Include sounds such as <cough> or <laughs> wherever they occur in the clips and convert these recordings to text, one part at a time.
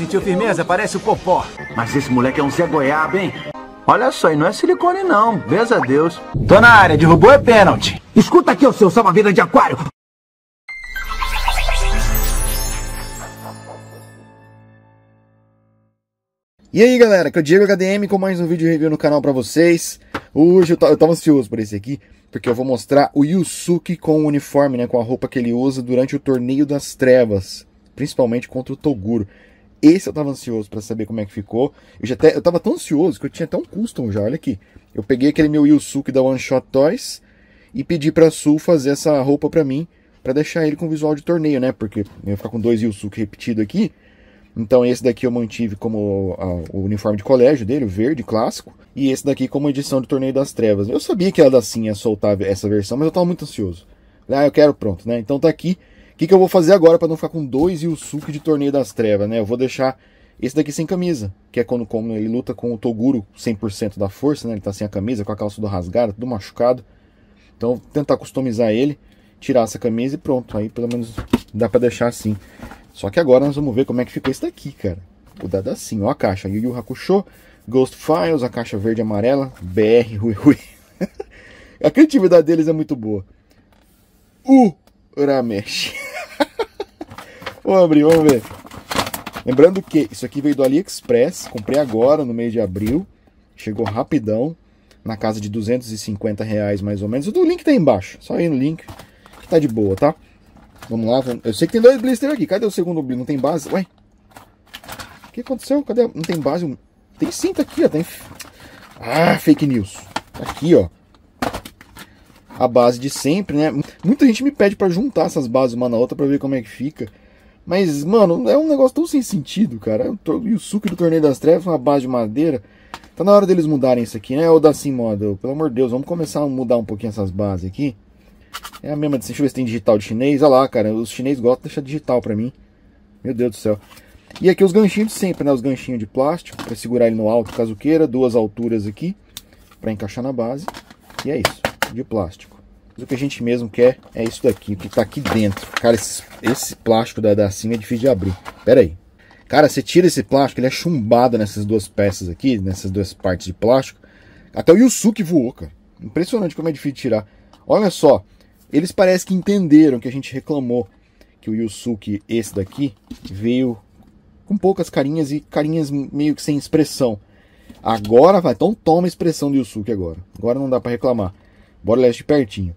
Sentiu firmeza? Parece o Popó. Mas esse moleque é um Zé Goiaba, hein? Olha só, e não é silicone não, beza a Deus. Tô na área, derrubou é pênalti. Escuta aqui, o seu salva-vida de aquário. E aí galera, que é o Diego HDM com mais um vídeo review no canal pra vocês. Hoje eu, eu tava ansioso por esse aqui, porque eu vou mostrar o Yusuke com o uniforme, né, com a roupa que ele usa durante o Torneio das Trevas. Principalmente contra o Toguro. Esse eu tava ansioso para saber como é que ficou. Eu já até, eu tava tão ansioso que eu tinha até um custom já, olha aqui. Eu peguei aquele meu Yusuke da One Shot Toys e pedi pra Sul fazer essa roupa pra mim, para deixar ele com visual de torneio, né? Porque eu ia ficar com dois Yusuke repetido aqui. Então esse daqui eu mantive como a, o uniforme de colégio dele, o verde clássico, e esse daqui como edição de Torneio das Trevas. Eu sabia que a Dacinha ia soltar essa versão, mas eu tava muito ansioso. Ah, eu quero, pronto, né? Então tá aqui que, que eu vou fazer agora para não ficar com dois e o suco de torneio das trevas, né? Eu vou deixar esse daqui sem camisa, que é quando, ele luta com o Toguro 100% da força, né? Ele tá sem a camisa, com a calça do rasgada, tudo machucado. Então, tentar customizar ele, tirar essa camisa e pronto. Aí pelo menos dá para deixar assim. Só que agora nós vamos ver como é que ficou esse daqui, cara. O dado é assim, ó a caixa. Yu Yu Hakusho, Ghost Files, a caixa verde e amarela, BR, Rui <laughs> Rui. a criatividade deles é muito boa. Uramesh. Vou abrir, vamos ver. Lembrando que isso aqui veio do AliExpress, comprei agora no mês de abril, chegou rapidão, na casa de 250 reais mais ou menos. O link tá aí embaixo, só aí no link, que tá de boa, tá? Vamos lá, eu sei que tem dois blisters aqui, cadê o segundo blister? Não tem base? Ué, o que aconteceu? Cadê? Não tem base? Tem cinta aqui, ó, tem... Ah, fake news. Aqui, ó. A base de sempre, né? Muita gente me pede para juntar essas bases uma na outra para ver como é que fica. Mas, mano, é um negócio tão sem sentido, cara. E o suco do Torneio das Trevas, é uma base de madeira. Tá na hora deles mudarem isso aqui, né? Ou da Sim Model. Pelo amor de Deus, vamos começar a mudar um pouquinho essas bases aqui. É a mesma. Deixa eu ver se tem digital de chinês. Olha lá, cara. Os chineses gostam de deixar digital pra mim. Meu Deus do céu. E aqui os ganchinhos de sempre, né? Os ganchinhos de plástico. Pra segurar ele no alto, caso queira. Duas alturas aqui. Pra encaixar na base. E é isso. De plástico. Mas o que a gente mesmo quer é isso daqui, o que está aqui dentro. Cara, esse, esse plástico da, da é difícil de abrir. Pera aí. Cara, você tira esse plástico, ele é chumbado nessas duas peças aqui, nessas duas partes de plástico. Até o Yusuke voou, cara. Impressionante como é difícil de tirar. Olha só, eles parecem que entenderam que a gente reclamou que o Yusuke, esse daqui, veio com poucas carinhas e carinhas meio que sem expressão. Agora vai, então toma a expressão do Yusuke agora. Agora não dá para reclamar. Bora de pertinho.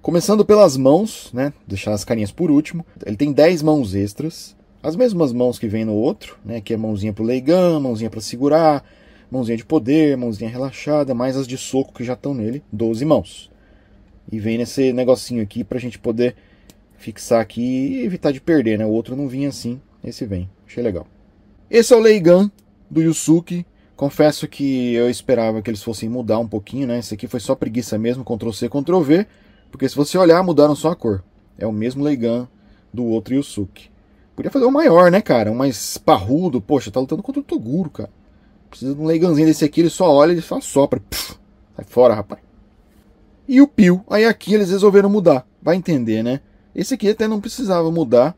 Começando pelas mãos, né? Deixar as carinhas por último. Ele tem 10 mãos extras. As mesmas mãos que vem no outro, né? Que é mãozinha pro leigão, mãozinha para segurar, mãozinha de poder, mãozinha relaxada, mais as de soco que já estão nele, 12 mãos. E vem nesse negocinho aqui pra gente poder fixar aqui e evitar de perder, né? O outro não vinha assim, esse vem. Achei legal. Esse é o leigão do Yusuke. Confesso que eu esperava que eles fossem mudar um pouquinho, né? Esse aqui foi só preguiça mesmo, Ctrl C, Ctrl V. Porque se você olhar, mudaram só a cor. É o mesmo Leigan do outro Yusuke. Podia fazer um maior, né, cara? Um mais parrudo. Poxa, tá lutando contra o Toguro, cara. Precisa de um Leiganzinho desse aqui, ele só olha e só sopra. Puf, sai fora, rapaz. E o Pio. Aí aqui eles resolveram mudar. Vai entender, né? Esse aqui até não precisava mudar,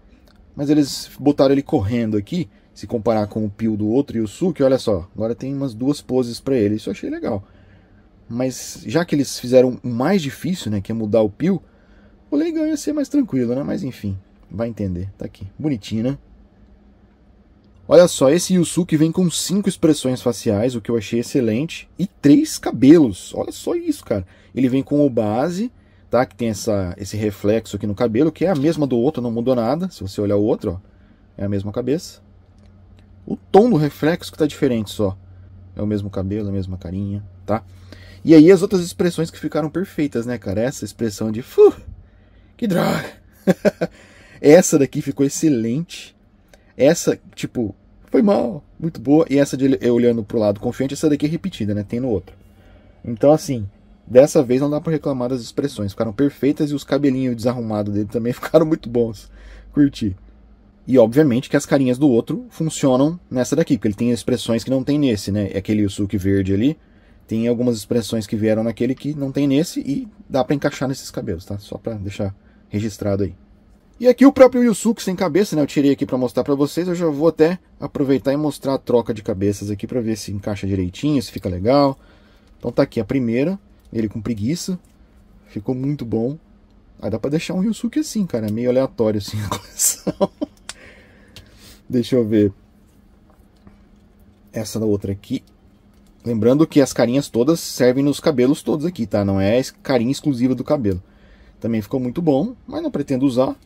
mas eles botaram ele correndo aqui. Se comparar com o Pio do outro e o Suki, olha só. Agora tem umas duas poses para ele. Isso eu achei legal. Mas já que eles fizeram o mais difícil, né, que é mudar o pio, o legal ia ser mais tranquilo, né? Mas enfim, vai entender. Tá aqui. Bonitinho, né? Olha só, esse Yusuke vem com cinco expressões faciais, o que eu achei excelente, e três cabelos. Olha só isso, cara. Ele vem com o base, tá? Que tem essa, esse reflexo aqui no cabelo, que é a mesma do outro, não mudou nada. Se você olhar o outro, ó, é a mesma cabeça. O tom do reflexo que tá diferente só. É o mesmo cabelo, a mesma carinha, tá? E aí as outras expressões que ficaram perfeitas, né, cara? Essa expressão de Fu, que droga! <laughs> essa daqui ficou excelente. Essa, tipo, foi mal, muito boa. E essa de eu olhando pro lado confiante, essa daqui é repetida, né? Tem no outro. Então, assim, dessa vez não dá para reclamar das expressões. Ficaram perfeitas e os cabelinhos desarrumados dele também <laughs> ficaram muito bons. Curti. E obviamente que as carinhas do outro funcionam nessa daqui, porque ele tem expressões que não tem nesse, né? É aquele Yusuke verde ali tem algumas expressões que vieram naquele que não tem nesse e dá para encaixar nesses cabelos, tá? Só para deixar registrado aí. E aqui o próprio Yusuke sem cabeça, né? Eu tirei aqui para mostrar para vocês. Eu já vou até aproveitar e mostrar a troca de cabeças aqui para ver se encaixa direitinho, se fica legal. Então tá aqui a primeira, ele com preguiça. Ficou muito bom. Aí dá para deixar um Yusuke assim, cara, meio aleatório assim <laughs> a coleção. Deixa eu ver. Essa da outra aqui. Lembrando que as carinhas todas servem nos cabelos todos aqui, tá? Não é carinha exclusiva do cabelo. Também ficou muito bom, mas não pretendo usar.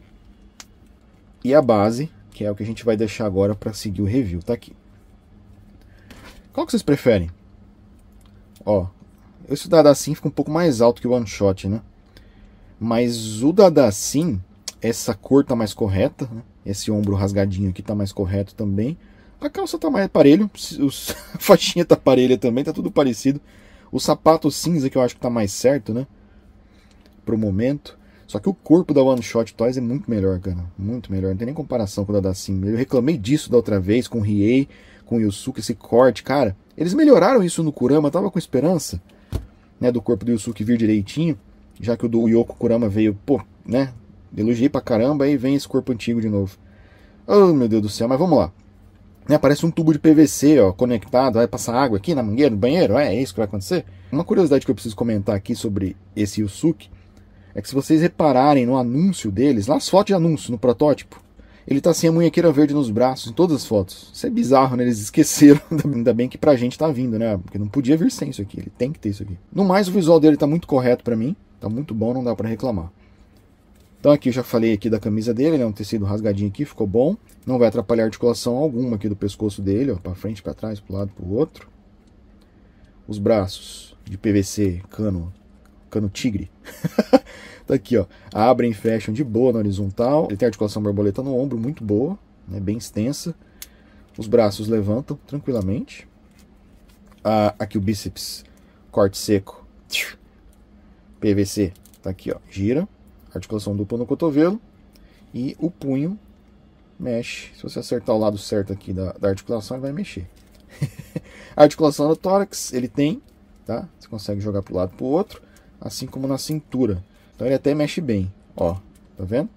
E a base, que é o que a gente vai deixar agora para seguir o review, tá aqui. Qual que vocês preferem? Ó, esse Dadassim fica um pouco mais alto que o One Shot, né? Mas o Dadassim, essa cor tá mais correta, né? Esse ombro rasgadinho aqui tá mais correto também. A calça tá mais parelho, <laughs> a faixinha tá parelha também, tá tudo parecido. O sapato cinza que eu acho que tá mais certo, né? Pro momento. Só que o corpo da One Shot Toys é muito melhor, cara. Muito melhor. Não tem nem comparação com o da Sim. Eu reclamei disso da outra vez com o Riei, com o Yusuke, esse corte. Cara, eles melhoraram isso no Kurama. tava com esperança, né? Do corpo do Yusuke vir direitinho. Já que o do Yoko Kurama veio, pô, né? Elogiei pra caramba, aí vem esse corpo antigo de novo. Oh, meu Deus do céu, mas vamos lá. Né, um tubo de PVC ó, conectado, vai passar água aqui na mangueira, no banheiro, é, é isso que vai acontecer. Uma curiosidade que eu preciso comentar aqui sobre esse Yusuke é que se vocês repararem no anúncio deles, nas fotos de anúncio, no protótipo, ele tá sem a munhequeira verde nos braços, em todas as fotos. Isso é bizarro, né? Eles esqueceram. <laughs> Ainda bem que pra gente tá vindo, né? Porque não podia vir sem isso aqui. Ele tem que ter isso aqui. No mais, o visual dele tá muito correto para mim. Tá muito bom, não dá para reclamar. Então aqui já falei aqui da camisa dele, é um tecido rasgadinho aqui, ficou bom. Não vai atrapalhar articulação alguma aqui do pescoço dele, para frente, para trás, para o lado, para o outro. Os braços de PVC, cano, cano tigre. <laughs> tá aqui, ó. Abrem e fecham de boa na horizontal. Ele tem articulação borboleta no ombro, muito boa, né, bem extensa. Os braços levantam tranquilamente. Ah, aqui o bíceps, corte seco. PVC, tá aqui, ó. Gira articulação dupla no cotovelo e o punho mexe. Se você acertar o lado certo aqui da, da articulação, ele vai mexer. <laughs> a articulação do tórax ele tem, tá? Você consegue jogar para o lado para o outro, assim como na cintura. Então ele até mexe bem, ó, tá vendo?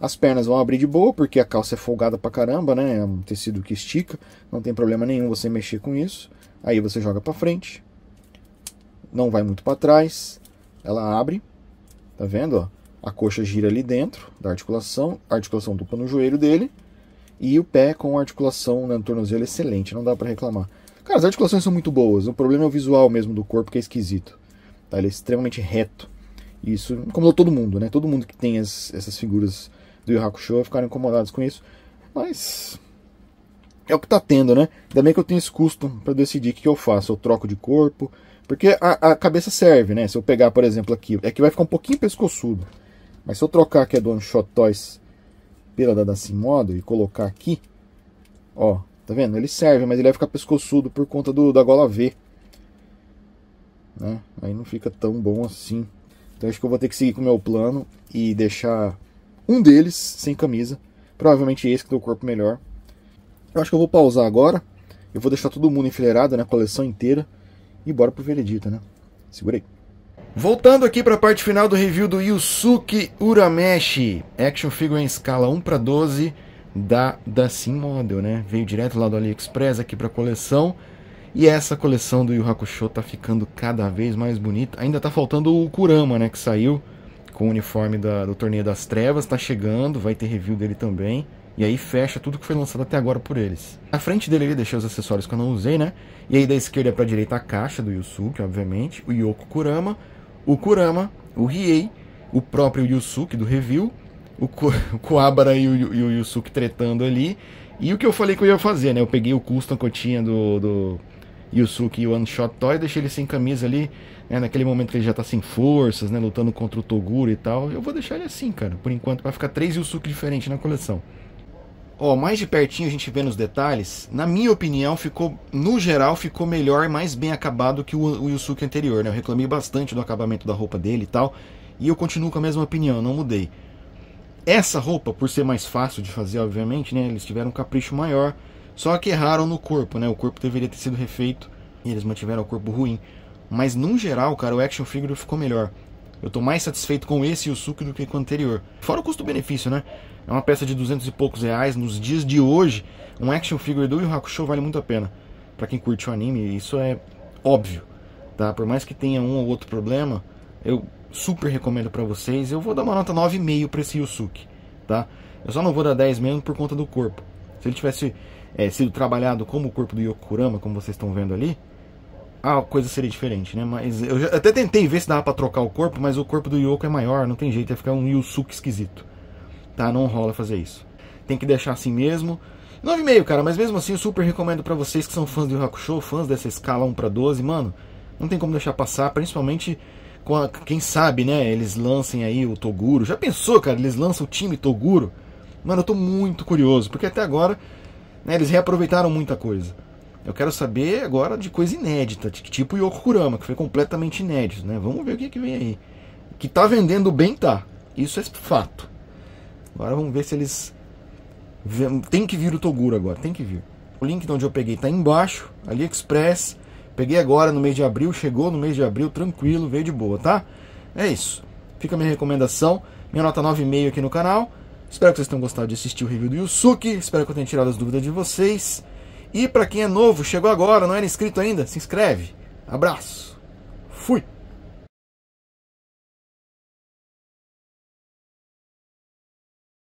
As pernas vão abrir de boa, porque a calça é folgada pra caramba, né? É um tecido que estica, não tem problema nenhum você mexer com isso. Aí você joga para frente, não vai muito para trás, ela abre, tá vendo? Ó? a coxa gira ali dentro da articulação, a articulação dupla no joelho dele, e o pé com a articulação né, no tornozelo excelente, não dá para reclamar. Cara, as articulações são muito boas, o problema é o visual mesmo do corpo, que é esquisito. Tá? Ele é extremamente reto. isso incomodou todo mundo, né? Todo mundo que tem as, essas figuras do Yu Hakusho ficaram incomodados com isso. Mas é o que tá tendo, né? Ainda bem que eu tenho esse custo para decidir o que eu faço. Eu troco de corpo, porque a, a cabeça serve, né? Se eu pegar, por exemplo, aqui, é que vai ficar um pouquinho pescoçudo. Mas se eu trocar aqui a do OneShot Toys pela da Modo e colocar aqui, ó, tá vendo? Ele serve, mas ele vai ficar pescoçudo por conta do, da gola V. Né? Aí não fica tão bom assim. Então acho que eu vou ter que seguir com o meu plano e deixar um deles sem camisa. Provavelmente esse que tem o corpo melhor. Eu acho que eu vou pausar agora. Eu vou deixar todo mundo enfileirado, né? A coleção inteira. E bora pro veredito, né? Segura aí. Voltando aqui para a parte final do review do Yusuke Urameshi, action figure em escala 1 para 12 da da Sim Model, né? Veio direto lá do AliExpress aqui para coleção. E essa coleção do Yu Hakusho tá ficando cada vez mais bonita. Ainda tá faltando o Kurama, né, que saiu com o uniforme da, do Torneio das Trevas, tá chegando, vai ter review dele também. E aí fecha tudo que foi lançado até agora por eles. Na frente dele ele deixei os acessórios que eu não usei, né? E aí da esquerda para direita a caixa do Yusuke, obviamente, o Yoko Kurama, o Kurama, o Riei, o próprio Yusuke do review, o, Ko <laughs> o Kuabara e o, e o Yusuke tretando ali. E o que eu falei que eu ia fazer, né? Eu peguei o custom que eu tinha do, do Yusuke e o One Shot Toy, deixei ele sem camisa ali, né? Naquele momento que ele já tá sem forças, né? Lutando contra o Toguro e tal. Eu vou deixar ele assim, cara, por enquanto, vai ficar três Yusuke diferentes na coleção ó, mais de pertinho a gente vê nos detalhes, na minha opinião, ficou, no geral, ficou melhor e mais bem acabado que o, o Yusuke anterior, né? Eu reclamei bastante do acabamento da roupa dele e tal, e eu continuo com a mesma opinião, não mudei. Essa roupa, por ser mais fácil de fazer, obviamente, né? Eles tiveram um capricho maior, só que erraram no corpo, né? O corpo deveria ter sido refeito e eles mantiveram o corpo ruim. Mas, no geral, cara, o action figure ficou melhor. Eu tô mais satisfeito com esse Yusuke do que com o anterior. Fora o custo-benefício, né? É uma peça de 200 e poucos reais. Nos dias de hoje, um action figure do Yu Hakusho vale muito a pena. Para quem curte o anime, isso é óbvio. Tá? Por mais que tenha um ou outro problema, eu super recomendo para vocês. Eu vou dar uma nota 9,5 para esse Yusuke. Tá? Eu só não vou dar 10 mesmo por conta do corpo. Se ele tivesse é, sido trabalhado como o corpo do Yokurama, como vocês estão vendo ali, a coisa seria diferente, né? Mas eu até tentei ver se dava pra trocar o corpo, mas o corpo do Yoko é maior, não tem jeito, ia ficar um Yusuke esquisito tá? Não rola fazer isso. Tem que deixar assim mesmo. 9,5, cara, mas mesmo assim eu super recomendo para vocês que são fãs do Hakusho, fãs dessa escala 1 para 12, mano. Não tem como deixar passar, principalmente com a, quem sabe, né? Eles lancem aí o Toguro. Já pensou, cara? Eles lançam o time Toguro? Mano, eu tô muito curioso, porque até agora né, eles reaproveitaram muita coisa. Eu quero saber agora de coisa inédita, tipo Yokurama, que foi completamente inédito, né? Vamos ver o que, é que vem aí. Que tá vendendo bem, tá. Isso é fato. Agora vamos ver se eles. Tem que vir o Toguro agora, tem que vir. O link de onde eu peguei tá embaixo, AliExpress. Peguei agora no mês de abril, chegou no mês de abril, tranquilo, veio de boa, tá? É isso. Fica a minha recomendação. Minha nota 9,5 aqui no canal. Espero que vocês tenham gostado de assistir o review do Yusuke. Espero que eu tenha tirado as dúvidas de vocês. E para quem é novo, chegou agora, não era inscrito ainda, se inscreve. Abraço. Fui.